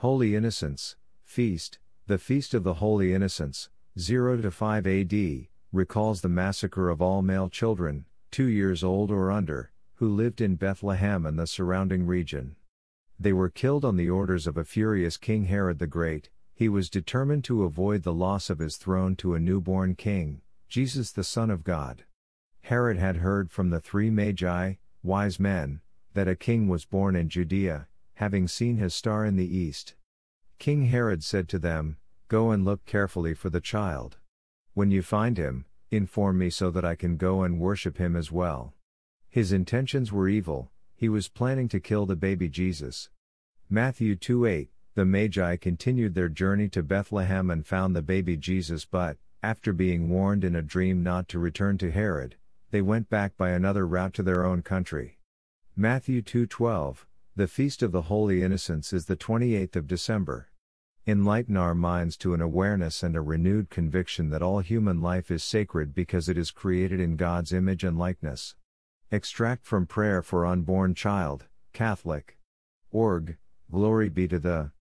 Holy Innocents, Feast, the Feast of the Holy Innocents, 0 to 5 AD, recalls the massacre of all male children, two years old or under, who lived in Bethlehem and the surrounding region. They were killed on the orders of a furious King Herod the Great, he was determined to avoid the loss of his throne to a newborn king, Jesus the Son of God. Herod had heard from the three magi, wise men, that a king was born in Judea, having seen his star in the east. King Herod said to them, Go and look carefully for the child. When you find him, inform me so that I can go and worship him as well. His intentions were evil, he was planning to kill the baby Jesus. Matthew 2 8 The Magi continued their journey to Bethlehem and found the baby Jesus, but, after being warned in a dream not to return to Herod, they went back by another route to their own country. Matthew 2:12 the Feast of the Holy Innocents is the 28th of December. Enlighten our minds to an awareness and a renewed conviction that all human life is sacred because it is created in God's image and likeness. Extract from Prayer for Unborn Child, Catholic. Org, Glory be to the